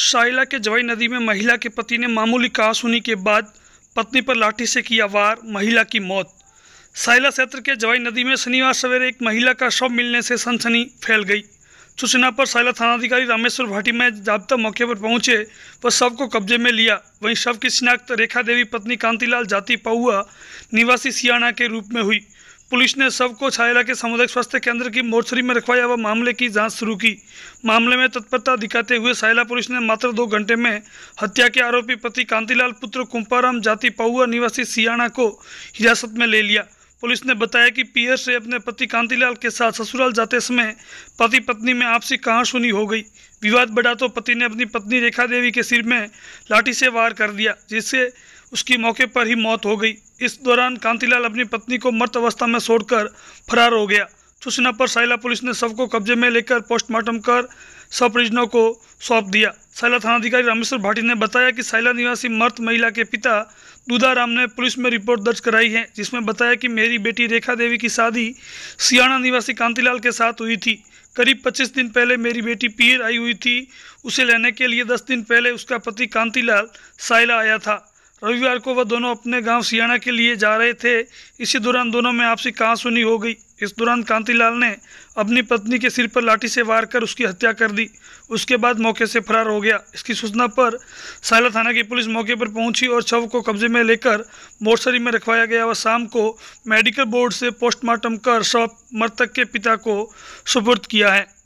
शाइला के जवाई नदी में महिला के पति ने मामूली कहा सुनी के बाद पत्नी पर लाठी से किया वार महिला की मौत साइला क्षेत्र के जवाई नदी में शनिवार सवेरे एक महिला का शव मिलने से सनसनी फैल गई सूचना पर साइला थानाधिकारी रामेश्वर भाटी में जाबता मौके पर पहुंचे व शव को कब्जे में लिया वहीं शव की शिनाख्त रेखा देवी पत्नी कांतिलाल जाति पहुआ निवासी सियाणा के रूप में हुई पुलिस ने शव को छायला के सामुदायिक स्वास्थ्य केंद्र की मोर्चरी में रखवाया व मामले की जांच शुरू की मामले में तत्परता दिखाते हुए सायला पुलिस ने मात्र दो घंटे में हत्या के आरोपी पति कांतिलाल पुत्र कुंपाराम जाति पौआ निवासी सियाणा को हिरासत में ले लिया पुलिस ने बताया कि पियर से अपने पति कांतिलाल के साथ ससुराल जाते समय पति पत्नी में आपसी कहाँ सुनी हो गई विवाद बढ़ा तो पति ने अपनी पत्नी रेखा देवी के सिर में लाठी से वार कर दिया जिससे उसकी मौके पर ही मौत हो गई इस दौरान कांतिलाल अपनी पत्नी को मृत अवस्था में छोड़कर फरार हो गया सूचना पर साइला पुलिस ने शव को कब्जे में लेकर पोस्टमार्टम कर सब परिजनों को सौंप दिया साइला थानाधिकारी रामेश्वर भाटी ने बताया कि साइला निवासी मर्त महिला के पिता दूधाराम ने पुलिस में रिपोर्ट दर्ज कराई है जिसमें बताया कि मेरी बेटी रेखा देवी की शादी सियाणा निवासी कांतिलाल के साथ हुई थी करीब 25 दिन पहले मेरी बेटी पीर आई हुई थी उसे लेने के लिए 10 दिन पहले उसका पति कांतिलाल साइला आया था रविवार को वह दोनों अपने गांव सियाणा के लिए जा रहे थे इसी दौरान दोनों में आपसी सुनी हो गई इस दौरान कांतिलाल ने अपनी पत्नी के सिर पर लाठी से वार कर उसकी हत्या कर दी उसके बाद मौके से फरार हो गया इसकी सूचना पर सायला थाना की पुलिस मौके पर पहुंची और शव को कब्जे में लेकर मोर्सरी में रखवाया गया व शाम को मेडिकल बोर्ड से पोस्टमार्टम कर शव मृतक के पिता को सुपुर्द किया है